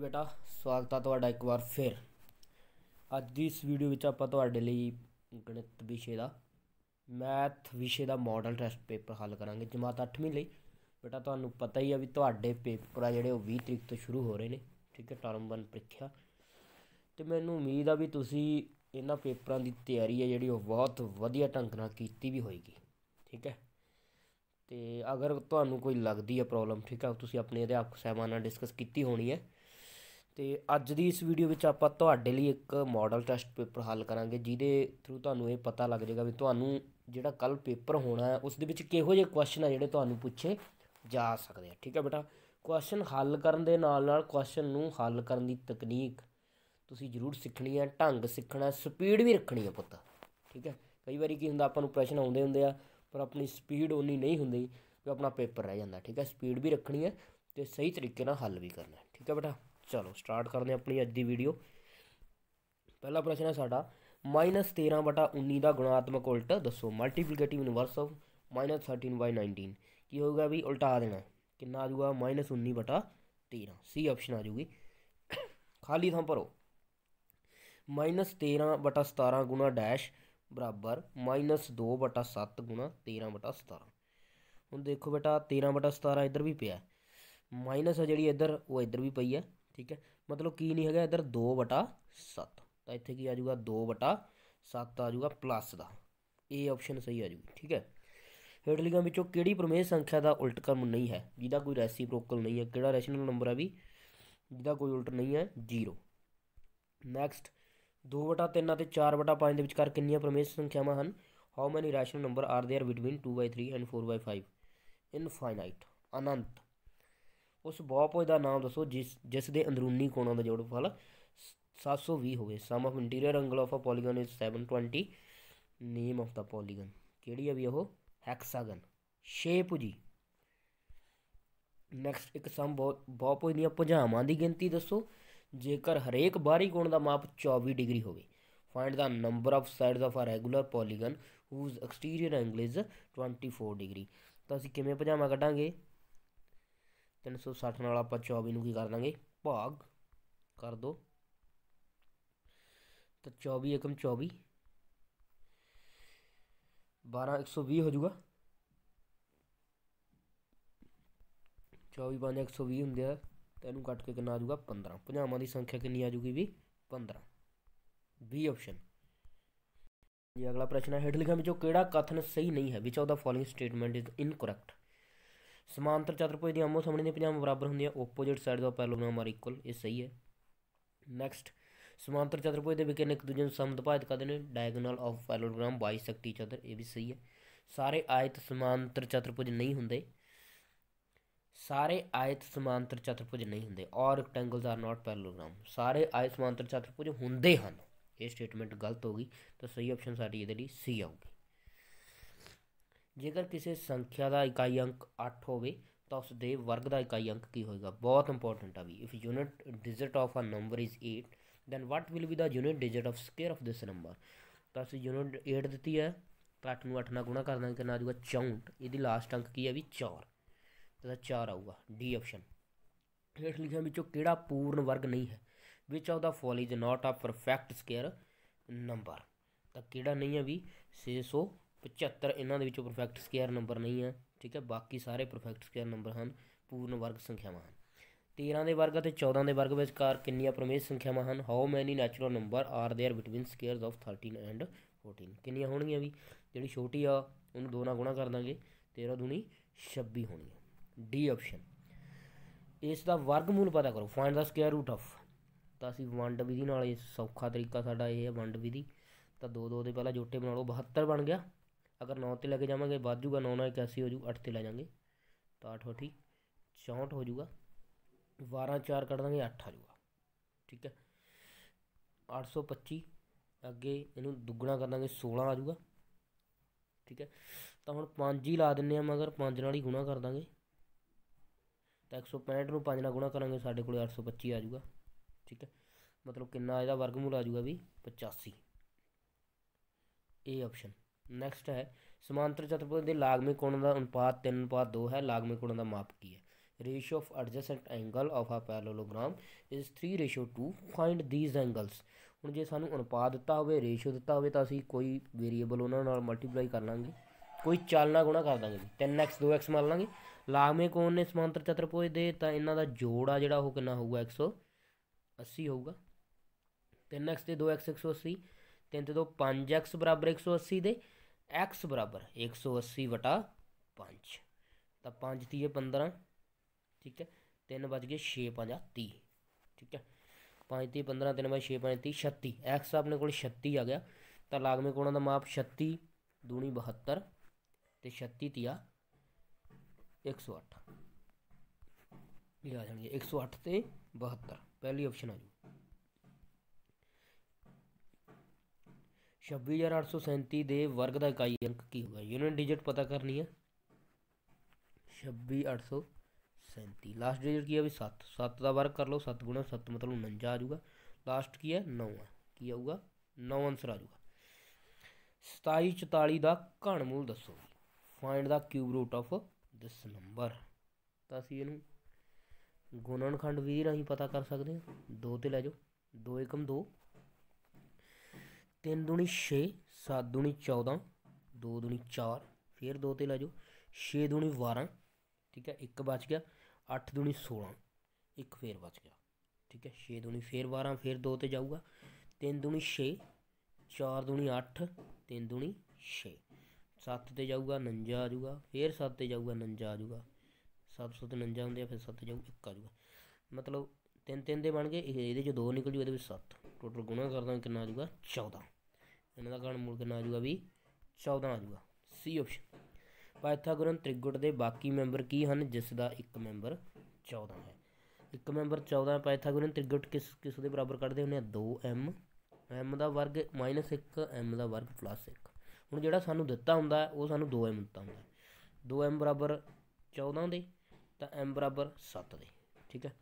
ਬੇਟਾ ਸਵਾਗਤ ਆ ਤੁਹਾਡਾ ਇੱਕ ਵਾਰ ਫਿਰ ਅੱਜ ਦੀ ਇਸ ਵੀਡੀਓ ਵਿੱਚ ਆਪਾਂ ਤੁਹਾਡੇ ਲਈ ਗਣਿਤ ਵਿਸ਼ੇ ਦਾ ਮੈਥ ਵਿਸ਼ੇ ਦਾ ਮਾਡਲ ਟੈਸਟ ਪੇਪਰ ਹੱਲ ਕਰਾਂਗੇ ਜਮਾਤ 8ਵੀਂ ਲਈ ਬੇਟਾ ਤੁਹਾਨੂੰ ਪਤਾ ਹੀ ਆ ਵੀ ਤੁਹਾਡੇ ਪੇਪਰ ਆ ਜਿਹੜੇ ਉਹ 20 ਤਰੀਕ ਤੋਂ ਸ਼ੁਰੂ ਹੋ ਰਹੇ ਨੇ ਠੀਕ ਹੈ ਟਰਮ 1 ਪ੍ਰੀਖਿਆ ਤੇ ਮੈਨੂੰ ਉਮੀਦ ਆ ਵੀ ਤੁਸੀਂ ਇਹਨਾਂ ਪੇਪਰਾਂ ਦੀ ਤਿਆਰੀ ਹੈ ਜਿਹੜੀ ਉਹ ਬਹੁਤ ਵਧੀਆ ਢੰਗ ਨਾਲ ਕੀਤੀ ਵੀ ਹੋਏਗੀ ਠੀਕ ਹੈ ਤੇ ਅਗਰ ਤੁਹਾਨੂੰ ਕੋਈ ਲੱਗਦੀ ਹੈ ਪ੍ਰੋਬਲਮ ਠੀਕ ਹੈ ਤੁਸੀਂ ਆਪਣੇ ਅਧਿਆਪਕ ਸਹਿਬਾਨ ਨਾਲ ਡਿਸਕਸ ਕੀਤੀ ਹੋਣੀ ਹੈ ਤੇ ਅੱਜ ਦੀ ਇਸ ਵੀਡੀਓ ਵਿੱਚ ਆਪਾਂ ਤੁਹਾਡੇ ਲਈ ਇੱਕ ਮਾਡਲ ਟੈਸਟ ਪੇਪਰ ਹੱਲ ਕਰਾਂਗੇ ਜਿਹਦੇ ਥਰੂ ਤੁਹਾਨੂੰ ਇਹ ਪਤਾ ਲੱਗ ਜਾਏਗਾ ਵੀ ਤੁਹਾਨੂੰ ਜਿਹੜਾ ਕੱਲ ਪੇਪਰ ਹੋਣਾ ਹੈ ਉਸ ਦੇ ਵਿੱਚ ਕਿਹੋ ਜਿਹੇ ਕੁਐਸਚਨ ਆ ਜਿਹੜੇ ਤੁਹਾਨੂੰ ਪੁੱਛੇ ਜਾ ਸਕਦੇ ਆ ਠੀਕ ਹੈ ਬੇਟਾ ਕੁਐਸਚਨ ਹੱਲ ਕਰਨ ਦੇ ਨਾਲ ਨਾਲ ਕੁਐਸਚਨ ਨੂੰ ਹੱਲ ਕਰਨ ਦੀ ਤਕਨੀਕ ਤੁਸੀਂ ਜ਼ਰੂਰ ਸਿੱਖਣੀ ਹੈ ਢੰਗ ਸਿੱਖਣਾ ਸਪੀਡ ਵੀ ਰੱਖਣੀ ਹੈ ਪੁੱਤ ਠੀਕ ਹੈ ਕਈ ਵਾਰੀ ਕੀ ਹੁੰਦਾ ਆਪਾਂ ਨੂੰ ਪ੍ਰਸ਼ਨ ਆਉਂਦੇ ਹੁੰਦੇ ਆ ਪਰ ਆਪਣੀ ਸਪੀਡ ਉਨੀ ਨਹੀਂ ਹੁੰਦੀ ਕਿ ਆਪਣਾ ਪੇਪਰ ਰਹਿ ਜਾਂਦਾ ਠੀਕ ਹੈ ਸਪੀਡ ਵੀ ਰੱਖਣੀ ਹੈ ਤੇ ਸਹੀ ਤਰੀਕੇ ਨਾਲ ਹੱਲ ਵੀ ਕਰਨਾ ਠੀਕ ਹੈ ਬੇਟਾ ਚਲੋ ਸਟਾਰਟ ਕਰਦੇ ਹਾਂ ਆਪਣੀ ਅੱਜ ਦੀ ਵੀਡੀਓ ਪਹਿਲਾ ਪ੍ਰਸ਼ਨ ਹੈ ਸਾਡਾ -13 ਬਟਾ 19 ਦਾ ਗੁਣਾਤਮਕ ਉਲਟ ਦੱਸੋ ਮਲਟੀਪਲੀਕੇਟਿਵ ਇਨਵਰਸ ਆਫ -13/19 ਕੀ ਹੋਊਗਾ ਵੀ ਉਲਟਾ ਦੇਣਾ ਕਿੰਨਾ ਆ ਜਾਊਗਾ -19 13 ਸੀ ਆਪਸ਼ਨ ਆ ਜਾਊਗੀ ਖਾਲੀ ਥਾਂ ਭਰੋ -13 ਬਟਾ 17 ਗੁਣਾ ਡੈਸ਼ ਬਰਾਬਰ -2 ਬਟਾ 7 ਗੁਣਾ 13 ਬਟਾ 17 ਹੁਣ ਦੇਖੋ ਬੇਟਾ 13 ਬਟਾ 17 ਇੱਧਰ ਵੀ ਪਿਆ ਮਾਈਨਸ ਆ ਜਿਹੜੀ ਇੱਧਰ ਉਹ ਇੱਧਰ ਵੀ ਪਈ ਹੈ ਠੀਕ ਹੈ ਮਤਲਬ ਕੀ ਨਹੀਂ ਹੈਗਾ ਇਧਰ 2 ਬਟਾ 7 ਤਾਂ ਇੱਥੇ ਕੀ ਆ ਜਾਊਗਾ 2 ਬਟਾ 7 ਆ ਜਾਊਗਾ ਪਲੱਸ ਦਾ ਏ ਆਪਸ਼ਨ ਸਹੀ ਆ ਜਾਊਗੀ ਠੀਕ ਹੈ ਹੇਠ ਹੇਠਲੀਆਂ ਵਿੱਚੋਂ ਕਿਹੜੀ ਪ੍ਰਮੇਯ ਸੰਖਿਆ ਦਾ ਉਲਟ ਕਰਮ ਨਹੀਂ ਹੈ ਜਿਹਦਾ ਕੋਈ ਰੈਸੀਪ੍ਰੋਕਲ ਨਹੀਂ ਹੈ ਕਿਹੜਾ ਰੈਸ਼ਨਲ ਨੰਬਰ ਆ ਵੀ ਜਿਹਦਾ ਕੋਈ ਉਲਟ ਨਹੀਂ ਹੈ 0 ਨੈਕਸਟ 2/3 ਅਤੇ 4/5 ਦੇ ਵਿਚਕਾਰ ਕਿੰਨੀਆਂ ਪ੍ਰਮੇਯ ਸੰਖਿਆਵਾਂ ਹਨ how many rational number are there between 2/3 and 4/5 infinite ਅਨੰਤ ਉਸ ਬਹੁਭੁਜ ਦਾ ਨਾਮ ਦੱਸੋ ਜਿਸ ਜਿਸ ਦੇ ਅੰਦਰੂਨੀ ਕੋਣਾਂ ਦਾ ਜੋੜਫਲ 720 ਹੋਵੇ sum of interior angle of a polygon is 720 name of the polygon ਕਿਹੜੀ ਆ ਵੀ ਉਹ ਹੈਕਸਾਗਨ ਸ਼ੇਪ ਜੀ ਨੈਕਸਟ ਇੱਕ ਸਮ ਬਹੁਭੁਜ ਦੀਆਂ ਭੁਜਾਵਾਂ ਦੀ ਗਿਣਤੀ ਦੱਸੋ ਜੇਕਰ ਹਰੇਕ ਬਾਹਰੀ ਕੋਣ ਦਾ ਮਾਪ 24 ਡਿਗਰੀ ਹੋਵੇ find the number of sides of a regular polygon whose exterior angle is 24 degree ਤਾਂ ਅਸੀਂ ਕਿਵੇਂ ਭੁਜਾਵਾਂ ਕੱਢਾਂਗੇ 360 ਨਾਲ ਆਪਾਂ 24 ਨੂੰ ਕੀ ਕਰ ਦਾਂਗੇ ਭਾਗ ਕਰ ਦੋ ਤਾਂ 24 एकम 24 12 120 ਹੋ ਜਾਊਗਾ 24 5 120 ਹੁੰਦੇ ਆ ਤਾਂ ਇਹਨੂੰ ਕੱਟ ਕੇ ਕਿੰਨਾ ਆ ਜਾਊਗਾ 15 ਪੰਜਾਵਾਂ ਦੀ ਸੰਖਿਆ ਕਿੰਨੀ ਆ ਜਾਊਗੀ ਵੀ 15 ਬੀ ਆਪਸ਼ਨ ये अगला प्रश्न है हेठ लिखा में जो केड़ा कथन सही नहीं है which of the following statement is incorrect ਸਮਾਂਤਰ ਚਤੁਰਭੁਜ ਦੀਆਂ ਆਮੋ ਸਾਹਮਣੇ ਦੀਆਂ ਭੁਜਾਵਾਂ ਬਰਾਬਰ ਹੁੰਦੀਆਂ opposite sides the parallelogram are equal ਇਹ ਸਹੀ ਹੈ ਨੈਕਸਟ ਸਮਾਂਤਰ ਚਤੁਰਭੁਜ ਦੇ ਵਿਕਰਨ ਇੱਕ ਦੂਜੇ ਨੂੰ ਸਮਦਭਾਜਿਤ ਕਰਦੇ ਨੇ ਡਾਇਗੋਨਲ ਆਫ ਪੈਰਲਲੋਗ੍ਰਾਮ ਬਾਈਸੈਕਟ ਈਚ ਅਦਰ ਇਹ ਵੀ ਸਹੀ ਹੈ ਸਾਰੇ ਆਇਤ ਸਮਾਂਤਰ ਚਤੁਰਭੁਜ ਨਹੀਂ ਹੁੰਦੇ ਸਾਰੇ ਆਇਤ ਸਮਾਂਤਰ ਚਤੁਰਭੁਜ ਨਹੀਂ ਹੁੰਦੇ ਔਰ ਰੈਕਟੈਂਗਲਸ ਆਰ ਨਾਟ ਪੈਰਲਲੋਗ੍ਰਾਮ ਸਾਰੇ ਆਇਤ ਸਮਾਂਤਰ ਚਤੁਰਭੁਜ ਹੁੰਦੇ ਹਨ ਇਹ ਸਟੇਟਮੈਂਟ ਗਲਤ ਹੋ ਗਈ ਤਾਂ ਸਹੀ ਆਪਸ਼ਨ ਸਾਡੀ ਇਹਦੇ ਲਈ ਸੀ ਆਊਗੀ ਜੇਕਰ ਕਿਸੇ ਸੰਖਿਆ ਦਾ ਇਕਾਈ ਅੰਕ 8 ਹੋਵੇ ਤਾਂ ਉਸ ਦੇ ਵਰਗ ਦਾ ਇਕਾਈ ਅੰਕ ਕੀ ਹੋਏਗਾ ਬਹੁਤ ਇੰਪੋਰਟੈਂਟ ਆ ਵੀ if unit digit of a number is 8 then what will be the unit digit of square of this number ਤਾਂ ਅਸੀਂ ਯੂਨਿਟ 8 ਦਿੱਤੀ ਹੈ ਤਾਂ 8 ਨੂੰ 8 ਨਾਲ ਗੁਣਾ ਕਰ ਦਾਂਗੇ ਕਿੰਨਾ ਆ ਜਾਊਗਾ 64 ਇਹਦੀ ਲਾਸਟ ਅੰਕ ਕੀ ਹੈ ਵੀ 4 ਤਾਂ 4 ਆਊਗਾ ਡੀ ਆਪਸ਼ਨ ਹੇਠ ਲਿਖਿਆ ਵਿੱਚੋਂ ਕਿਹੜਾ ਪੂਰਨ ਵਰਗ ਨਹੀਂ ਹੈ which of the following is not a perfect square number ਤਾਂ ਕਿਹੜਾ ਨਹੀਂ ਹੈ ਵੀ 600 75 ਇਹਨਾਂ ਦੇ ਵਿੱਚੋਂ ਪਰਫੈਕਟ ਸਕੁਅਰ ਨੰਬਰ ਨਹੀਂ ਹੈ ਠੀਕ ਹੈ ਬਾਕੀ ਸਾਰੇ ਪਰਫੈਕਟ ਸਕੁਅਰ ਨੰਬਰ ਹਨ ਪੂਰਨ ਵਰਗ ਸੰਖਿਆਵਾਂ ਹਨ 13 ਦੇ ਵਰਗ ਅਤੇ 14 ਦੇ ਵਰਗ ਵਿਚਕਾਰ ਕਿੰਨੀਆਂ ਪ੍ਰਮੇਯ ਸੰਖਿਆਵਾਂ ਹਨ how many natural number are there between squares of 13 and 14 ਕਿੰਨੀਆਂ ਹੋਣਗੀਆਂ ਵੀ ਜਿਹੜੀ ਛੋਟੀ ਆ ਉਹਨੂੰ ਦੋ ਨਾਲ ਗੁਣਾ ਕਰ ਦਾਂਗੇ 13 ਦੂਣੀ 26 ਹੋਣੀ ਹੈ ਡੀ ਆਪਸ਼ਨ ਇਸ ਦਾ ਵਰਗਮੂਲ ਪਤਾ ਕਰੋ find the square root of ਤਾਂ ਅਸੀਂ ਵੰਡ ਵਿਧੀ ਨਾਲ ਇਹ ਸੌਖਾ ਤਰੀਕਾ ਸਾਡਾ ਇਹ ਹੈ ਵੰਡ ਵਿਧੀ ਤਾਂ 2 2 ਦੇ ਪਹਿਲਾਂ ਜੋਟੇ ਬਣਾ ਲਓ 72 ਬਣ ਗਿਆ ਅਗਰ 9 ਤੇ ਲੈ ਕੇ ਜਾਵਾਂਗੇ ਵੱਧ ਜੂਗਾ 9 ਨਾਲ 81 ਹੋ ਜੂ 8 ਤੇ ਲੈ ਜਾਵਾਂਗੇ ਤਾਂ 8 ਹੋਠੀ 64 ਹੋ ਜੂਗਾ 12 4 ਕੱਢ ਦਾਂਗੇ 8 ਆ ਜੂਗਾ ਠੀਕ ਹੈ 825 ਅੱਗੇ ਇਹਨੂੰ ਦੁੱਗਣਾ ਕਰ ਦਾਂਗੇ 16 ਆ ਜੂਗਾ ਠੀਕ ਹੈ ਤਾਂ ਹੁਣ 5 ਹੀ ਲਾ ਦਿੰਨੇ ਆ ਮਗਰ 5 ਨਾਲ ਹੀ ਗੁਣਾ ਕਰ ਦਾਂਗੇ ਤਾਂ 165 ਨੂੰ 5 ਨਾਲ ਗੁਣਾ ਕਰਾਂਗੇ ਸਾਡੇ ਕੋਲ 825 ਆ ਜੂਗਾ ਠੀਕ ਹੈ ਮਤਲਬ ਕਿੰਨਾ ਇਹਦਾ ਵਰਗਮੂਲ ਆ ਜੂਗਾ ਵੀ 85 ਇਹ ਆਪਸ਼ਨ ਨੈਕਸਟ ਹੈ ਸਮਾਂਤਰ ਚਤੁਰਭੁਜ ਦੇ ਲਾਗਮੀ ਕੋਣਾਂ ਦਾ ਅਨੁਪਾਤ 3:2 ਹੈ ਲਾਗਮੀ ਕੋਣਾਂ ਦਾ ਮਾਪ ਕੀ ਹੈ ratio of adjacent angle of a parallelogram is 3:2 find these angles ਹੁਣ ਜੇ ਸਾਨੂੰ ਅਨੁਪਾਤ ਦਿੱਤਾ ਹੋਵੇ ਰੇਸ਼ੋ ਦਿੱਤਾ ਹੋਵੇ ਤਾਂ ਅਸੀਂ ਕੋਈ ਵੇਰੀਏਬਲ ਉਹਨਾਂ ਨਾਲ ਮਲਟੀਪਲਾਈ ਕਰ ਲਾਂਗੇ ਕੋਈ ਚਾਲ ਨਾਲ ਗੁਣਾ ਕਰ ਦਾਂਗੇ 3x 2x ਮੰਨ ਲਾਂਗੇ ਲਾਗਵੇਂ ਕੋਣ ਨੇ ਸਮਾਂਤਰ ਚਤੁਰਭੁਜ ਦੇ ਤਾਂ ਇਹਨਾਂ ਦਾ ਜੋੜ ਆ ਜਿਹੜਾ ਉਹ ਕਿੰਨਾ ਹੋਊਗਾ 180 ਹੋਊਗਾ 3x ਤੇ 2x 180 ਤੇ ਤੇ ਦੋ 5x 180 ਦੇ x ਬਰਾਬਰ 180 ਵਟਾ 5 ਤਾਂ 5 3 15 ਠੀਕ ਹੈ 3 ਵੱਜ ਗਏ 6 5 30 ਠੀਕ ਹੈ 5 3 15 3 ਵੱਜ 6 5 30 36 x ਆਪਣੇ ਕੋਲ 36 ਆ ਗਿਆ ਤਾਂ ਲਾਗਮੇ ਕੋਣਾਂ ਦਾ ਮਾਪ 36 ਦੂਣੀ 72 ਤੇ 36 3 108 ਇਹ ਆ ਜਾਣਗੇ 108 ਤੇ 72 ਪਹਿਲੀ ਆਪਸ਼ਨ ਆ ਜੂ 26837 ਦੇ ਵਰਗ ਦਾ ਇਕਾਈ ਅੰਕ ਕੀ ਹੋਗਾ ਯੂਨਿਟ ਡਿਜਿਟ ਪਤਾ ਕਰਨੀ ਹੈ 26837 ਲਾਸਟ ਡਿਜਿਟ ਕੀ ਹੈ ਵੀ 7 7 ਦਾ ਵਰਗ ਕਰ ਲਓ 7 7 ਮਤਲਬ 49 ਆ ਜਾਊਗਾ ਲਾਸਟ ਕੀ ਹੈ 9 ਹੈ ਕੀ ਆਊਗਾ 9 ਆਨਸਰ ਆ ਜਾਊਗਾ 2744 ਦਾ ਘਣਮੂਲ ਦੱਸੋ find the cube root of this number ਤਾਂ ਅਸੀਂ ਇਹਨੂੰ ਗੁਣਨਖੰਡ ਵਿਧੀ ਰਾਹੀਂ ਪਤਾ ਕਰ ਸਕਦੇ ਹਾਂ 2 ਤੇ ਲੈ ਜਾਓ 2 1 2 ਤਿੰਨ ਦੂਣੀ 6 7 ਦੂਣੀ 14 2 ਦੂਣੀ 4 ਫਿਰ 2 ਤੇ ਲੈ ਜਾਓ 6 ਦੂਣੀ 12 ਠੀਕ ਹੈ 1 ਬਚ ਗਿਆ 8 ਦੂਣੀ 16 ਇੱਕ ਫੇਰ ਬਚ ਗਿਆ ਠੀਕ ਹੈ 6 ਦੂਣੀ ਫੇਰ 12 ਫੇਰ 2 ਤੇ ਜਾਊਗਾ 3 ਦੂਣੀ 6 4 ਦੂਣੀ 8 3 ਦੂਣੀ 6 7 ਤੇ ਜਾਊਗਾ 49 ਆ ਜਾਊਗਾ ਫੇਰ 7 ਤੇ ਜਾਊਗਾ 49 ਆ ਜਾਊਗਾ 759 ਹੁੰਦੇ ਆ ਫਿਰ 7 ਤੇ ਜਾਊਗਾ 1 ਆ ਜਾਊਗਾ ਮਤਲਬ 3 3 ਦੇ ਬਣ ਗਏ ਇਹਦੇ ਚ 2 ਨਿਕਲ ਜੂ ਇਹਦੇ ਵਿੱਚ 7 ਟੋਟਲ ਗੁਣਾ ਕਰਦਾ ਕਿੰਨਾ ਆ ਜਾਊਗਾ 14 ਇਹਨਾਂ ਦਾ ਮੂਲ ਕਿੰਨਾ ਆ ਜਾਊਗਾ ਵੀ 14 ਆ ਜਾਊਗਾ ਸੀ ਆਪਸ਼ਨ ਪਾਇਥਾਗੋਰਨ ਤ੍ਰਿਗੁਟ ਦੇ ਬਾਕੀ ਮੈਂਬਰ ਕੀ ਹਨ ਜਿਸ ਦਾ ਇੱਕ ਮੈਂਬਰ 14 ਹੈ ਇੱਕ ਮੈਂਬਰ 14 ਪਾਇਥਾਗੋਰਨ ਤ੍ਰਿਗੁਟ ਕਿਸ ਕਿਸ ਦੇ ਬਰਾਬਰ ਕੱਢਦੇ ਹੁੰਦੇ ਆ 2m m ਦਾ ਵਰਗ -1 m ਦਾ ਵਰਗ 1 ਹੁਣ ਜਿਹੜਾ ਸਾਨੂੰ ਦਿੱਤਾ ਹੁੰਦਾ ਉਹ ਸਾਨੂੰ 2m ਦਿੱਤਾ ਹੁੰਦਾ 2m 14 ਦੇ ਤਾਂ m 7 ਦੇ ਠੀਕ ਹੈ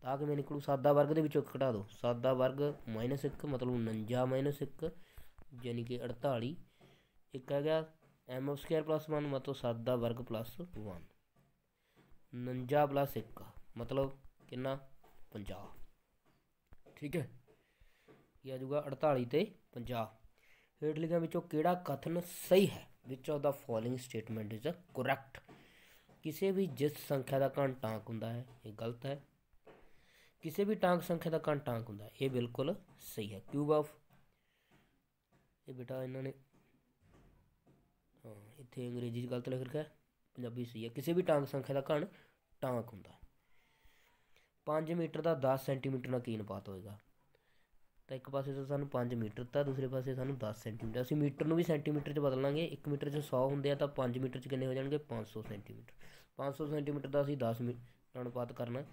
ਤਾਂ ਕਿ ਮੈਂ ਨਿਕਲੂ 7 ਦਾ ਵਰਗ ਦੇ ਵਿੱਚੋਂ ਘਟਾ ਦਿਓ 7 ਦਾ ਵਰਗ -1 ਮਤਲਬ 49 1 ਯਾਨੀ ਕਿ 48 ਇੱਕ ਆ ਗਿਆ m² 1 ਮਤਲਬ 7 ਦਾ ਵਰਗ 1 49 1 ਮਤਲਬ ਕਿੰਨਾ 50 ਠੀਕ ਹੈ ਇਹ ਆ ਜਾਊਗਾ 48 ਤੇ 50 ਹੇਠ ਲਿਖਿਆ ਵਿੱਚੋਂ ਕਿਹੜਾ ਕਥਨ ਸਹੀ ਹੈ which of the following statement is correct ਕਿਸੇ ਵੀ ਜਿਸ ਸੰਖਿਆ ਦਾ ਘਣ ਟਾਂਕ ਹੁੰਦਾ ਹੈ ਇਹ ਗਲਤ ਹੈ ਕਿਸੇ ਵੀ ਟਾਂਕ ਸੰਖਿਆ ਦਾ ਘਣ ਟਾਂਕ ਹੁੰਦਾ ਇਹ ਬਿਲਕੁਲ ਸਹੀ ਹੈ ਕਿਊਬ ਆਫ ਇਹ ਬੇਟਾ ਇਹਨਾਂ ਨੇ ਹਾਂ ਇੱਥੇ ਅੰਗਰੇਜ਼ੀ 'ਚ ਗਲਤ ਲਿਖ ਰਿਹਾ ਪੰਜਾਬੀ ਸਹੀ ਹੈ ਕਿਸੇ ਵੀ ਟਾਂਕ ਸੰਖਿਆ ਦਾ ਘਣ ਟਾਂਕ ਹੁੰਦਾ 5 ਮੀਟਰ ਦਾ 10 ਸੈਂਟੀਮੀਟਰ ਨਾਲ ਕੀ ਅਨੁਪਾਤ ਹੋਏਗਾ ਤਾਂ ਇੱਕ ਪਾਸੇ ਤਾਂ ਸਾਨੂੰ 5 ਮੀਟਰ ਤਾਂ ਦੂਸਰੇ ਪਾਸੇ ਸਾਨੂੰ 10 ਸੈਂਟੀਮੀਟਰ ਅਸੀਂ ਮੀਟਰ ਨੂੰ ਵੀ ਸੈਂਟੀਮੀਟਰ 'ਚ ਬਦਲ ਲਾਂਗੇ 1 ਮੀਟਰ 'ਚ 100 ਹੁੰਦੇ ਆ ਤਾਂ 5 ਮੀਟਰ 'ਚ ਕਿੰਨੇ ਹੋ ਜਾਣਗੇ 500 ਸੈਂਟੀਮੀਟਰ 500 ਸੈਂਟੀਮੀਟਰ ਦਾ ਅਸੀਂ 10 ਮੀਟਰ ਅਨੁਪਾਤ ਕਰਨਾ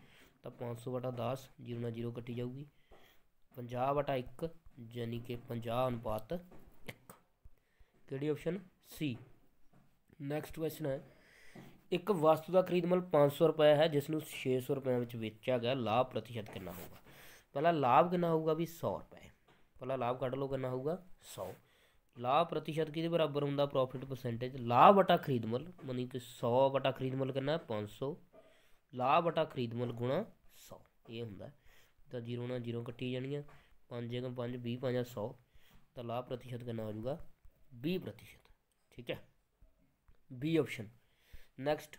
ਤਾਂ 500 ਵਟਾ 10 0 ਨਾਲ 0 ਕੱਟੀ ਜਾਊਗੀ 50 ਵਟਾ 1 ਜਾਨੀ ਕਿ 50 ਅਨੁਪਾਤ ਕਿਹੜੀ ਆਪਸ਼ਨ ਸੀ ਨੈਕਸਟ ਕੁਐਸਚਨ ਹੈ ਇੱਕ ਵਸਤੂ ਦਾ ਖਰੀਦ ਮੁੱਲ 500 ਰੁਪਏ ਹੈ ਜਿਸ ਨੂੰ 600 ਰੁਪਏ ਵਿੱਚ ਵੇਚਿਆ ਗਿਆ ਲਾਭ ਪ੍ਰਤੀਸ਼ਤ ਕਿੰਨਾ ਹੋਊਗਾ ਪਹਿਲਾ ਲਾਭ ਕਿੰਨਾ ਹੋਊਗਾ ਵੀ 100 ਰੁਪਏ ਪਹਿਲਾ ਲਾਭ ਕੱਢ ਲਓ ਕਿੰਨਾ ਹੋਊਗਾ 100 ਲਾਭ ਪ੍ਰਤੀਸ਼ਤ ਕਿਹਦੇ ਬਰਾਬਰ ਹੁੰਦਾ ਪ੍ਰੋਫਿਟ ਪਰਸੈਂਟੇਜ ਲਾਭ ਵਟਾ ਖਰੀਦ ਮੁੱਲ ਮਨੀ ਕਿ 100 ਵਟਾ ਖਰੀਦ ਮੁੱਲ ਕਿੰਨਾ 500 ਲਾਭ ਵਟਾ ਖਰੀਦ ਮੁੱਲ ਗੁਣਾ 100 ਇਹ ਹੁੰਦਾ ਤਾਂ 0 ਨਾਲ 0 ਕੱਟੀ ਜਾਣੀਆਂ 5 ਗੁਣਾ 5 20 5 100 ਤਾਂ ਲਾਭ ਪ੍ਰਤੀਸ਼ਤ ਕਿੰਨਾ ਹੋ ਜਾਊਗਾ 20 प्रतिशत ਠੀਕ ਹੈ ਬੀ ਆਪਸ਼ਨ ਨੈਕਸਟ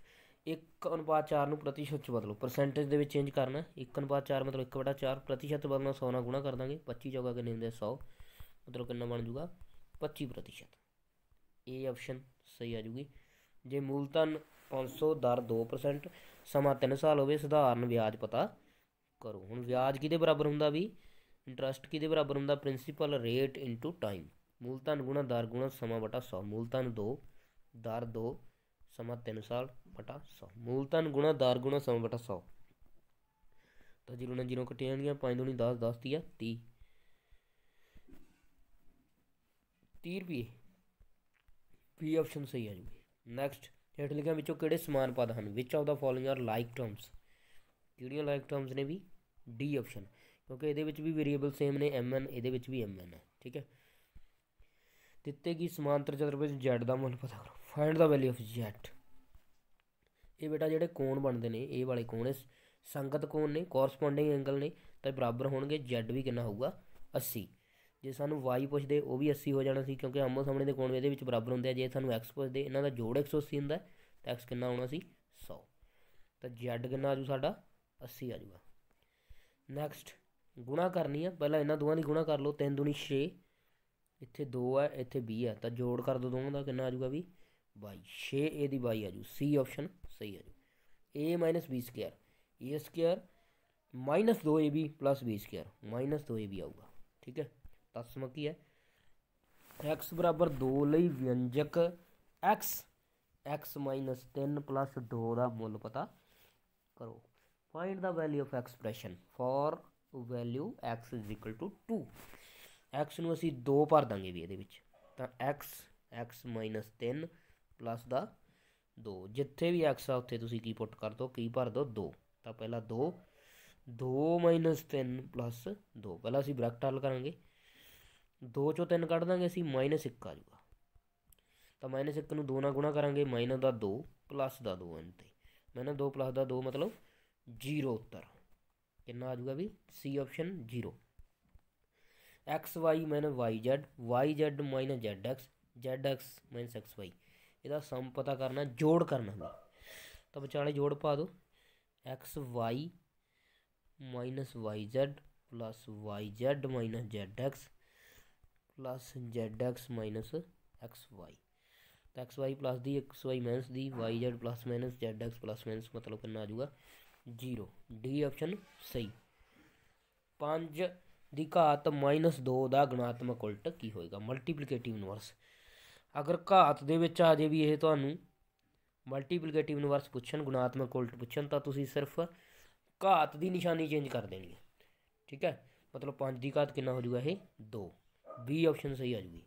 1/4 ਨੂੰ ਪ੍ਰਤੀਸ਼ਤ ਚ ਬਦਲੋ ਪਰਸੈਂਟੇਜ ਦੇ ਵਿੱਚ ਚੇਂਜ ਕਰਨਾ 1/4 ਮਤਲਬ 1/4 ਪ੍ਰਤੀਸ਼ਤ ਬਦਲਣਾ 100 ਨਾਲ ਗੁਣਾ ਕਰ ਦਾਂਗੇ 25 ਜੋਗਾ ਕਿੰਨੇ ਹੁੰਦੇ 100 ਮਤਲਬ ਕਿੰਨਾ ਬਣ ਜੂਗਾ 25 ਪ੍ਰਤੀਸ਼ਤ ਇਹ ਆਪਸ਼ਨ ਸਹੀ ਆ ਜੂਗੀ ਜੇ ਮੂਲਧਨ 500 ਦਰ 2% ਸਮਾਂ 3 ਸਾਲ ਹੋਵੇ ਸਧਾਰਨ ਵਿਆਜ ਪਤਾ ਕਰੋ ਹੁਣ ਵਿਆਜ ਕਿਹਦੇ ਬਰਾਬਰ ਹੁੰਦਾ ਵੀ ਇੰਟਰਸਟ ਕਿਹਦੇ ਬਰਾਬਰ ਹੁੰਦਾ ਪ੍ਰਿੰਸੀਪਲ ਰੇਟ ਟਾਈਮ मूलधन ਗੁਣਾ ਦਰ ਗੁਣਾ ਸਮਾਂ बटा 100 मूलधन 2 ਦਰ 2 समा 3 ਸਾਲ बटा 100 मूलधन ਗੁਣਾ ਦਰ ਗੁਣਾ समा बटा 100 ਤਾਂ ਜ਼ੀਰੋ ਨਾਲ ਜ਼ੀਰੋ ਕੱਟੇ ਜਾਣਗੀਆਂ 5 ਦੂਣੀ 10 10 ਆ 30 30 ਰੁਪਏ ਵੀ ਆਪਸ਼ਨ ਸਹੀ ਆ ਜੂਗੀ ਨੈਕਸਟ ਹੇਠ ਲਿਖਿਆ ਵਿੱਚੋਂ ਕਿਹੜੇ ਸਮਾਨ ਪਦ ਹਨ which of the following are like terms ਕਿਹੜੀਆਂ ਲਾਈਕ ਟਰਮਸ ਨੇ ਵੀ ਡੀ ਆਪਸ਼ਨ ਕਿਉਂਕਿ ਇਹਦੇ ਵਿੱਚ ਵੀ ਵੇਰੀਏਬਲ ਸੇਮ ਨੇ ਐਮ ਐਨ ਇਹਦੇ ਵਿੱਚ ਵੀ ਐਮ ਐਨ ਹੈ ਠੀਕ ਹੈ ਦਿੱਤੇ ਗਈ ਸਮਾਂਤਰ ਚਤੁਰਭੁਜ z ਦਾ ਮੁੱਲ ਪਤਾ ਕਰੋ find the value of z ਇਹ ਬੇਟਾ ਜਿਹੜੇ ਕੋਣ ਬਣਦੇ ਨੇ ਇਹ ਵਾਲੇ ਕੋਣ ਇਸ ਸੰਗਤ ਕੋਣ ਨੇ ਕੋਰਸਪੋਂਡਿੰਗ ਐਂਗਲ ਨੇ ਤਾਂ ਬਰਾਬਰ ਹੋਣਗੇ z ਵੀ ਕਿੰਨਾ ਹੋਊਗਾ 80 ਜੇ ਸਾਨੂੰ y ਪੁੱਛਦੇ ਉਹ ਵੀ 80 ਹੋ ਜਾਣਾ ਸੀ ਕਿਉਂਕਿ ਆਮੋ ਸਾਹਮਣੇ ਦੇ ਕੋਣ ਇਹਦੇ ਵਿੱਚ ਬਰਾਬਰ ਹੁੰਦੇ ਆ ਜੇ ਸਾਨੂੰ x ਪੁੱਛਦੇ ਇਹਨਾਂ ਦਾ ਜੋੜ 180 ਹੁੰਦਾ ਤਾਂ x ਕਿੰਨਾ ਆਉਣਾ ਸੀ 100 ਤਾਂ z ਕਿੰਨਾ ਆਜੂ ਸਾਡਾ 80 ਆਜੂਗਾ ਨੈਕਸਟ ਗੁਣਾ ਕਰਨੀ ਆ ਪਹਿਲਾਂ ਇਹਨਾਂ ਦੋਵਾਂ ਦੀ ਗੁਣਾ ਕਰ ਲਓ 3 2 6 ਇੱਥੇ 2 ਹੈ ਇੱਥੇ 20 ਹੈ ਤਾਂ ਜੋੜ ਕਰ ਦੋ ਦੋਵਾਂ ਦਾ ਕਿੰਨਾ ਆ ਜਾਊਗਾ ਵੀ 22 6 ਦੀ 22 ਆ ਜੂ C ਆਪਸ਼ਨ ਸਹੀ ਆ ਜੂ a B² square 2ab b² 2ab ਆਊਗਾ ਠੀਕ ਹੈ ਤਸਮਾ ਕੀ ਹੈ x 2 ਲਈ ਵਿਅੰਜਕ x x 3 2 ਦਾ ਮੁੱਲ ਪਤਾ ਕਰੋ find the value of expression for value x 2 x ਨੂੰ ਅਸੀਂ 2 ਭਰ ਦਾਂਗੇ ਵੀ ਇਹਦੇ ਵਿੱਚ ਤਾਂ x x 3 ਪਲੱਸ ਦਾ 2 ਜਿੱਥੇ ਵੀ x ਆ ਉੱਥੇ ਤੁਸੀਂ ਕੀ ਪੁੱਟ ਕਰ ਦੋ ਕੀ ਭਰ ਦੋ 2 ਤਾਂ ਪਹਿਲਾਂ 2 2 3 ਪਲੱਸ 2 ਪਹਿਲਾਂ ਅਸੀਂ ਬ੍ਰੈਕਟ ਹੱਲ ਕਰਾਂਗੇ 2 ਚੋਂ 3 ਕੱਢ ਦਾਂਗੇ ਅਸੀਂ 1 ਆ ਜਾਊਗਾ ਤਾਂ 1 ਨੂੰ 2 ਨਾਲ ਗੁਣਾ ਕਰਾਂਗੇ -2 ਦਾ 2 ਪਲੱਸ ਦਾ 2 ਇਹਨਾਂ ਤੇ ਮਾਈਨਸ 2 ਪਲੱਸ ਦਾ 2 ਮਤਲਬ 0 ਉੱਤਰ ਕਿੰਨਾ ਆ ਜਾਊਗਾ ਵੀ C option 0 xy yz yz zx zx xy ਇਹਦਾ ਸਮ ਪਤਾ ਕਰਨਾ ਜੋੜ ਕਰਨਾ ਹੈ ਤਾਂ ਵਿਚਾਲੇ ਜੋੜ ਪਾ ਦੋ xy yz yz zx zx xy ਤਾਂ xy ਦੀ xy ਦੀ yz zx ਮਤਲਬ ਕਿੰਨਾ ਆ ਜਾਊਗਾ 0 d ਆਪਸ਼ਨ ਸਹੀ 5 ਦੀ ਘਾਤ -2 ਦਾ ਗੁਣਾਤਮਕ ਉਲਟ ਕੀ ਹੋਏਗਾ ਮਲਟੀਪਲੀਕੇਟਿਵ ਇਨਵਰਸ ਅਗਰ ਘਾਤ ਦੇ ਵਿੱਚ ਆ ਜੇ ਵੀ ਇਹ ਤੁਹਾਨੂੰ ਮਲਟੀਪਲੀਕੇਟਿਵ ਇਨਵਰਸ ਪੁੱਛਣ ਗੁਣਾਤਮਕ ਉਲਟ ਪੁੱਛਣ ਤਾਂ ਤੁਸੀਂ ਸਿਰਫ ਘਾਤ ਦੀ ਨਿਸ਼ਾਨੀ ਚੇਂਜ ਕਰ ਦੇਣੀ ਹੈ ਠੀਕ ਹੈ ਮਤਲਬ 5 ਦੀ ਘਾਤ ਕਿੰਨਾ ਹੋ ਜਾਊਗਾ ਇਹ 2 ਬੀ ਆਪਸ਼ਨ ਸਹੀ ਆ ਜੂਗੀ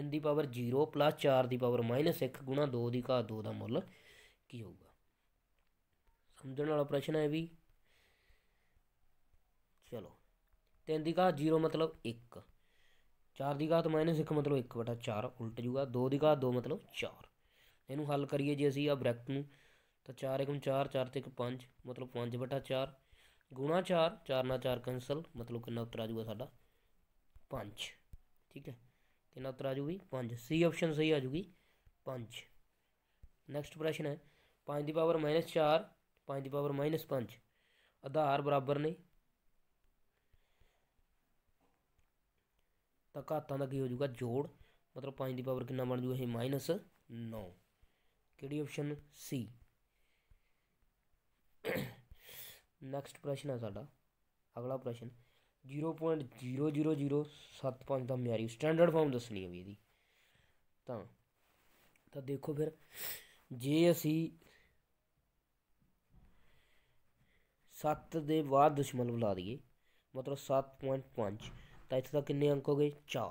3 ਦੀ ਪਾਵਰ 0 4 ਦੀ ਪਾਵਰ -1 ਗੁਣਾ 2 ਦੀ ਘਾਤ 2 ਦਾ ਮੁੱਲ ਕੀ ਹੋਊਗਾ ਸਮਝਣ ਵਾਲਾ ਪ੍ਰਸ਼ਨ ਹੈ ਵੀ ਚਲੋ 3 ਦੀ ਘਾਤ 0 ਮਤਲਬ 1 4 ਦੀ ਘਾਤ -1 ਮਤਲਬ 1 ਬਟਾ 4 ਉਲਟ ਜੂਗਾ 2 ਦੀ ਘਾਤ 2 ਮਤਲਬ 4 ਇਹਨੂੰ ਹੱਲ ਕਰੀਏ ਜੇ ਅਸੀਂ ਆ ਬ੍ਰੈਕਟ ਨੂੰ ਤਾਂ 4 1 4 4 ਤੇ 1 5 ਮਤਲਬ 5 ਬਟਾ 4 ਗੁਣਾ 4 4 ਨਾਲ 4 ਕੈਨਸਲ ਮਤਲਬ ਕਿੰਨਾ ਉੱਤਰ ਆ ਜੂਗਾ ਸਾਡਾ 5 ਠੀਕ ਹੈ ਕਿੰਨਾ ਉੱਤਰ ਆ ਜੂਗੀ 5 ਸੀ ਆਪਸ਼ਨ ਸਹੀ ਆ ਜੂਗੀ 5 ਨੈਕਸਟ ਪ੍ਰਸ਼ਨ ਹੈ 5 ਦੀ ਪਾਵਰ -4 5 ਦੀ ਪਾਵਰ -5 ਆਧਾਰ ਬਰਾਬਰ ਨੇ ਤਾਂ ਘਾਤਾਂ ਦਾ ਕੀ ਹੋ ਜਾਊਗਾ ਜੋੜ ਮਤਲਬ 5 ਦੀ ਪਾਵਰ ਕਿੰਨਾ ਬਣ ਜਾਊਗਾ ਇਹ 9 ਕਿਹੜੀ ਆਪਸ਼ਨ ਸੀ ਨੈਕਸਟ ਪ੍ਰਸ਼ਨ ਹੈ ਸਾਡਾ ਅਗਲਾ ਪ੍ਰਸ਼ਨ 0.00075 ਦਾ ਮਿਆਰੀ ਸਟੈਂਡਰਡ ਫਾਰਮ ਦੱਸਣੀ ਹੈ ਵੀ ਇਹਦੀ ਤਾਂ ਤਾਂ ਦੇਖੋ ਫਿਰ ਜੇ ਅਸੀਂ 7 ਦੇ ਬਾਅਦ ਦਸ਼ਮਲਵ ਲਾ ਦਈਏ ਮਤਲਬ 7.5 ਤਾਂ ਇੱਥੇ ਤਾਂ ਕਿੰਨੇ ਅੰਕ ਹੋ ਗਏ 4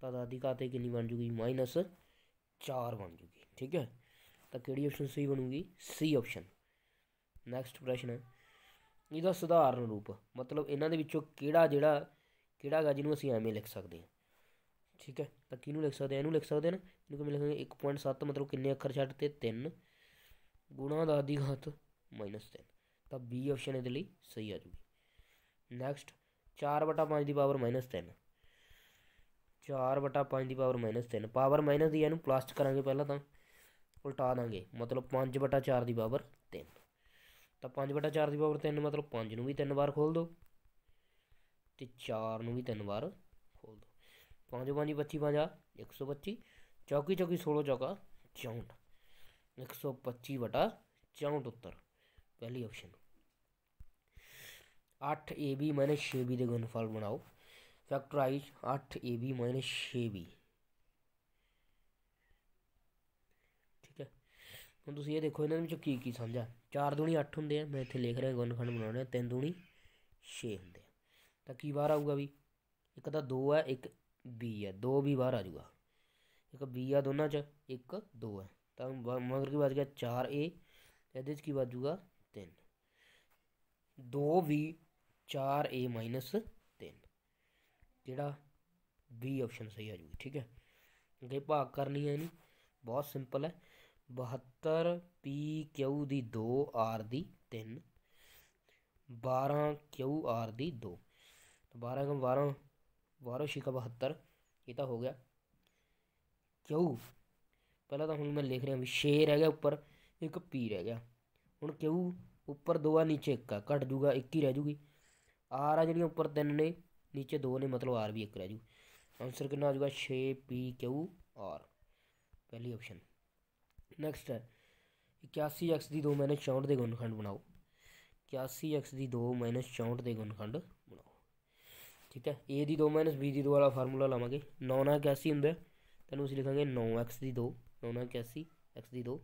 ਤਾਂ ਦਾਦੀ ਘਾਤੇ ਕਿੰਨੀ ਬਣ ਜੂਗੀ ਮਾਈਨਸ -4 ਬਣ ਜੂਗੀ ਠੀਕ ਹੈ ਤਾਂ ਕਿਹੜੀ ਆਪਸ਼ਨ ਸਹੀ ਬਣੂਗੀ ਸੀ ਆਪਸ਼ਨ ਨੈਕਸਟ ਪ੍ਰਸ਼ਨ ਹੈ ਇਹਦਾ ਸਧਾਰਨ ਰੂਪ ਮਤਲਬ ਇਹਨਾਂ ਦੇ ਵਿੱਚੋਂ ਕਿਹੜਾ ਜਿਹੜਾ ਕਿਹੜਾ ਹੈਗਾ ਜਿਹਨੂੰ ਅਸੀਂ ਐਵੇਂ ਲਿਖ ਸਕਦੇ ਹਾਂ ਠੀਕ ਹੈ ਤਾਂ ਕਿਹਨੂੰ ਲਿਖ ਸਕਦੇ ਆ ਇਹਨੂੰ ਲਿਖ ਸਕਦੇ ਨਾ ਇਹਨੂੰ ਕਿਵੇਂ ਲਿਖਾਂਗੇ 1.7 ਮਤਲਬ ਕਿੰਨੇ ਅੱਖਰ ਛੱਡ ਤੇ 3 ਗੁਣਾ ਦਾ ਦੀ ਘਾਤ -3 ਤਾਂ ਬੀ ਆਪਸ਼ਨ ਇਹਦੇ ਲਈ ਸਹੀ ਆ ਜੂਗੀ ਨੈਕਸਟ 4 बटा पाँच ਦੀ ਪਾਵਰ -3 4 ਬਟਾ 5 ਦੀ ਪਾਵਰ -3 ਪਾਵਰ ਮਾਈਨਸ ਦੀ ਇਹਨੂੰ ਪਲੱਸ ਕਰਾਂਗੇ ਪਹਿਲਾਂ ਤਾਂ ਉਲਟਾ ਦਾਂਗੇ ਮਤਲਬ 5 ਬਟਾ 4 ਦੀ ਪਾਵਰ 3 ਤਾਂ 5 ਬਟਾ 4 ਦੀ ਪਾਵਰ 3 ਮਤਲਬ 5 ਨੂੰ ਵੀ 3 ਵਾਰ ਖੋਲ ਦੋ ਤੇ 4 ਨੂੰ ਵੀ 3 ਵਾਰ ਖੋਲ ਦੋ 5 5 25 50 125 ਚੌਕੀ ਚੌਕੀ 16 ਚੌਕਾ 64 125 ਬਟਾ 64 ਉੱਤਰ ਪਹਿਲੀ ਆਪਸ਼ਨ आठ ए बी माइनस छे बी का गुणनफल बनाओ फैक्टराइज आठ ए बी माइनस छे बी ठीक है हम तो तुम ये देखो इन्होंने की की समझा चार दूनी अठ होंगे मैं इतने लिख रहा गुणखंड बना रहा तीन दूनी छे होंगे तो की बार आऊगा भी एक तो दो है एक बी है दो भी बार आ एक बी है दोनों च एक दो है तो मगर की बच गया चार ए ये जूगा तीन दो भी 4a 3 ਜਿਹੜਾ b ਆਪਸ਼ਨ ਸਹੀ ਆ ਜੂਗੀ ਠੀਕ ਹੈ ਅੱਗੇ ਭਾਗ ਕਰਨੀ ਹੈ ਨਹੀਂ ਬਹੁਤ ਸਿੰਪਲ ਹੈ 72 ਪੀ ਕਿਊ ਦੀ 2 r ਦੀ 3 12 ਕਿਊ ਆਰ ਦੀ 2 12 ਕਮ 12 12 ਸ਼ਿਕਾ 72 ਇਹ ਤਾਂ ਹੋ ਗਿਆ ਕਿਊ ਪਹਿਲਾਂ ਤਾਂ ਹੁਣ ਮੈਂ ਲਿਖ ਰਿਹਾ ਵੀ 6 ਰਹਿ ਗਿਆ ਉੱਪਰ ਇੱਕ p ਰਹਿ ਗਿਆ ਹੁਣ ਕਿਊ ਉੱਪਰ 2 ਆ ਨੀਚੇ 1 ਆ ਘਟ ਜੂਗਾ 1 ਹੀ ਰਹਿ ਜੂਗੀ ਆਰ ਆ ਜਿਹੜੀਆਂ ਉੱਪਰ ਤਿੰਨ ਨੇ ਨੀਚੇ ਦੋ ਨੇ ਮਤਲਬ ਆਰ ਵੀ ਇੱਕ ਰਹਿ ਜੂ ਆਨਸਰ ਕਿੰਨਾ ਆ ਜਾਊਗਾ 6 ਪੀ ਕਿਊ ਆਰ ਪਹਿਲੀ ਆਪਸ਼ਨ ਨੈਕਸਟ ਹੈ 81x ਦੀ 2 64 ਦੇ ਗੁਣਨਖੰਡ ਬਣਾਓ 81x ਦੀ 2 64 ਦੇ ਗੁਣਨਖੰਡ ਬਣਾਓ ਠੀਕ ਹੈ a ਦੀ 2 b ਦੀ 2 ਵਾਲਾ ਫਾਰਮੂਲਾ ਲਾਵਾਂਗੇ 9 ਨਾਲ 81 ਹੁੰਦਾ ਤੈਨੂੰ ਅਸੀਂ ਲਿਖਾਂਗੇ 9x ਦੀ 2 9 ਨਾਲ 81 x ਦੀ 2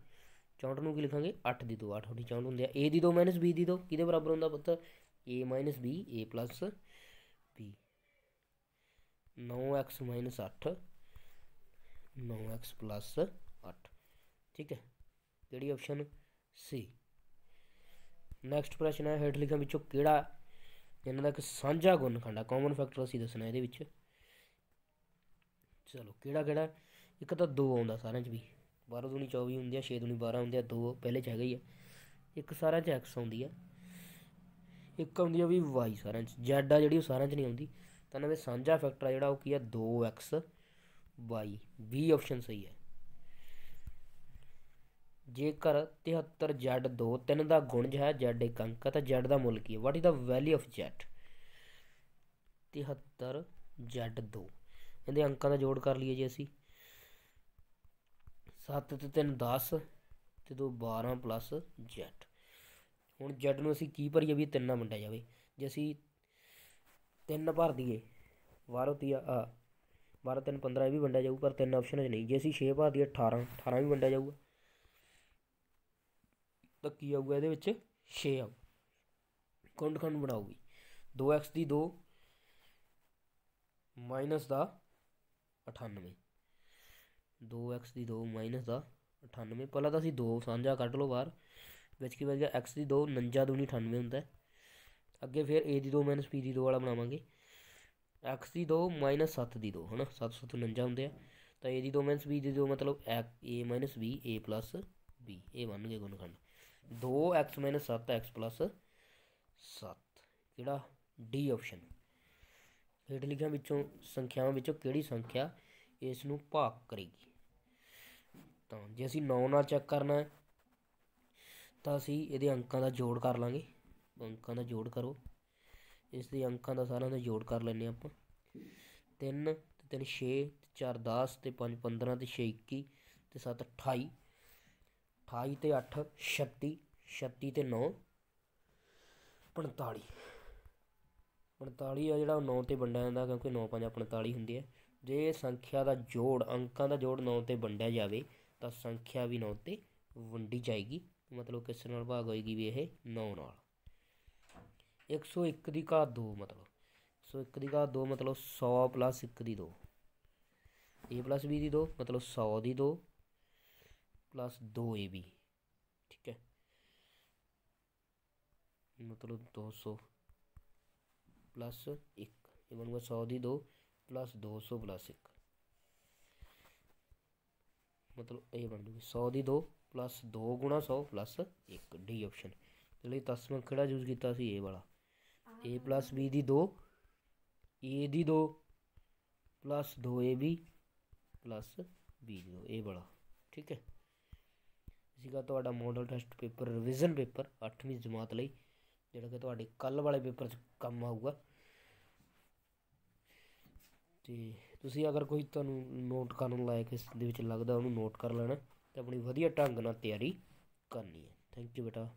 64 ਨੂੰ ਕੀ ਲਿਖਾਂਗੇ 8 ਦੀ 2 8 64 ਹੁੰਦੀ ਆ a ਦੀ 2 b ਦੀ 2 ਕਿਹਦੇ ਬਰਾਬਰ ਹੁੰਦਾ ਪੁੱਤ a minus B A plus B 9x 8 9x 8 ਠੀਕ ਹੈ ਕਿਹੜੀ ਆਪਸ਼ਨ c ਨੈਕਸਟ ਪ੍ਰਸ਼ਨ ਹੈ ਹੇਠ ਲਿਖਿਆਂ ਵਿੱਚੋਂ ਕਿਹੜਾ ਇਹਨਾਂ ਦਾ ਇੱਕ ਸਾਂਝਾ ਗੁਣਖੰਡ ਹੈ ਕਾਮਨ ਫੈਕਟਰ ਅਸੀਂ ਦੱਸਣਾ ਇਹਦੇ ਵਿੱਚ ਚਲੋ ਕਿਹੜਾ ਕਿਹੜਾ ਇੱਕ ਤਾਂ 2 ਆਉਂਦਾ ਸਾਰਿਆਂ 'ਚ ਵੀ 12 ਦੂਣੀ 24 ਹੁੰਦੀ ਆ 6 ਦੂਣੀ 12 ਹੁੰਦੀ ਆ 2 ਪਹਿਲੇ 'ਚ ਹੈਗਾ ਹੀ ਆ ਇੱਕ ਸਾਰਿਆਂ 'ਚ x ਆਉਂਦੀ ਆ ਇੱਕ ਹੁੰਦੀ ਆ ਵੀ y ਸਾਰਿਆਂ 'ਚ z ਆ ਜਿਹੜੀ ਉਹ ਸਾਰਿਆਂ 'ਚ ਨਹੀਂ ਆਉਂਦੀ ਤਾਂ ਨਵੇਂ ਸਾਂਝਾ ਫੈਕਟਰ ਆ ਜਿਹੜਾ ਉਹ ਕੀ ਆ 2x y b ਆਪਸ਼ਨ ਸਹੀ ਹੈ ਜੇਕਰ z 2 3 ਦਾ ਗੁਣਜ ਹੈ z ਇੱਕ ਅੰਕ ਹੈ ਤਾਂ z ਦਾ ਮੁੱਲ ਕੀ ਹੈ what is the value of z z 2 ਇਹਦੇ ਅੰਕਾਂ ਦਾ ਜੋੜ ਕਰ ਲਈਏ ਜੀ ਅਸੀਂ 7 ਤੇ 3 10 ਤੇ 2 12 z ਹੁਣ ਜੱਡ ਨੂੰ ਅਸੀਂ ਕੀ ਭਰੀਏ ਵੀ 3 ਨਾਲ ਜਾਵੇ ਜੇ ਅਸੀਂ 3 ਭਰ ਦਈਏ 12 ਆ 12 3 15 ਇਹ ਵੀ ਵੰਡਿਆ ਜਾਊ ਪਰ ਤਿੰਨ ਆਪਸ਼ਨ 'ਚ ਨਹੀਂ ਜੇ ਅਸੀਂ 6 ਭਰ ਦਈਏ 18 18 ਵੀ ਵੰਡਿਆ ਜਾਊਗਾ ਤਾਂ ਕੀ ਆਊਗਾ ਇਹਦੇ ਵਿੱਚ 6 ਆਊ ਖੰਡ ਖੰਡ ਬਣਾਉਗੀ 2x ਦੀ 2 ਮਾਈਨਸ ਦਾ 98 2x ਦੀ 2 ਮਾਈਨਸ ਦਾ 98 ਪਹਿਲਾਂ ਤਾਂ ਅਸੀਂ 2 ਸਾਂਝਾ ਕੱਢ ਲਓ ਬਾਹਰ ਵਿੱਚ ਕੀ ਬਚ ਗਿਆ x ਦੀ 2 49 2 98 ਹੁੰਦਾ ਅੱਗੇ ਫਿਰ a ਦੀ 2 p ਦੀ 2 ਵਾਲਾ ਬਣਾਵਾਂਗੇ x ਦੀ 2 7 ਦੀ 2 ਹਨਾ 7 7 749 ਹੁੰਦੇ ਆ ਤਾਂ a ਦੀ 2 b ਦੀ 2 ਮਤਲਬ a b a b ਇਹ ਬਣ ਗਏ ਗੁਣਖੰਡ 2x 7x 7 ਕਿਹੜਾ d ਆਪਸ਼ਨ ਹੇਠ ਲਿਖਿਆ ਵਿੱਚੋਂ ਸੰਖਿਆਵਾਂ ਵਿੱਚੋਂ ਕਿਹੜੀ ਸੰਖਿਆ ਇਸ ਨੂੰ ਭਾਗ ਕਰੇਗੀ ਤਾਂ ਜੇ ਅਸੀਂ 9 ਨਾਲ ਚੈੱਕ ਕਰਨਾ ਹੈ ਤਾਂ ਅਸੀਂ ਇਹਦੇ ਅੰਕਾਂ ਦਾ ਜੋੜ ਕਰ ਲਾਂਗੇ ਅੰਕਾਂ ਦਾ ਜੋੜ ਕਰੋ ਇਸ ਦੇ ਅੰਕਾਂ ਦਾ ਸਾਰਿਆਂ ਦਾ ਜੋੜ ਕਰ ਲੈਣੇ ਆਪਾਂ 3 ਤੇ 3 6 ਤੇ 4 10 ਤੇ 5 15 ਤੇ 6 21 ਤੇ 7 28 28 ਤੇ 8 36 36 ਤੇ 9 45 45 ਆ ਜਿਹੜਾ 9 ਤੇ ਵੰਡਿਆ ਜਾਂਦਾ ਕਿਉਂਕਿ 9 5 45 ਹੁੰਦੀ ਹੈ ਜੇ ਸੰਖਿਆ ਦਾ ਜੋੜ ਅੰਕਾਂ ਦਾ ਜੋੜ 9 ਤੇ ਵੰਡਿਆ ਜਾਵੇ ਤਾਂ ਸੰਖਿਆ ਵੀ 9 ਤੇ ਵੰਡੀ ਜਾਏਗੀ मतलब किसान भाग होगी भी यह नौ न एक सौ एक की दो मतलब सौ एक की दो मतलब सौ प्लस एक की दो ए प्लस बी की दो मतलब सौ की दो प्लस दो ए बी ठीक है मतलब दो सौ प्लस एक बनूगा सौ की दो प्लस दो सौ प्लस एक ਮਤਲਬ ਇਹ ਬਣ ਜੂਗੀ 100 ਦੀ 2 2 100 1 ਡੀ ਆਪਸ਼ਨ ਤੇ ਲਈ 10 ਕਿਹੜਾ ਯੂਜ਼ ਕੀਤਾ ਸੀ ਇਹ ਵਾਲਾ a b the 2 a the 2 2ab b ਦੀ 2 ਇਹ ਵਾਲਾ ਠੀਕ ਹੈ ਸੀਗਾ ਤੁਹਾਡਾ model test paper revision paper 8ਵੀਂ ਜਮਾਤ ਲਈ ਜਿਹੜਾ ਕਿ ਤੁਹਾਡੇ ਕੱਲ ਵਾਲੇ ਪੇਪਰ 'ਚ ਕੰਮ ਆਊਗਾ ਤੇ ਤੁਸੀਂ ਅਗਰ ਕੋਈ ਤੁਹਾਨੂੰ ਨੋਟ ਕਰਨ ਲਾਇਕ ਇਸ ਦੇ ਵਿੱਚ ਲੱਗਦਾ ਉਹਨੂੰ ਨੋਟ ਕਰ ਲੈਣਾ ਤੇ ਆਪਣੀ ਵਧੀਆ ਢੰਗ ਨਾਲ ਤਿਆਰੀ ਕਰਨੀ ਹੈ ਥੈਂਕ ਯੂ ਬੇਟਾ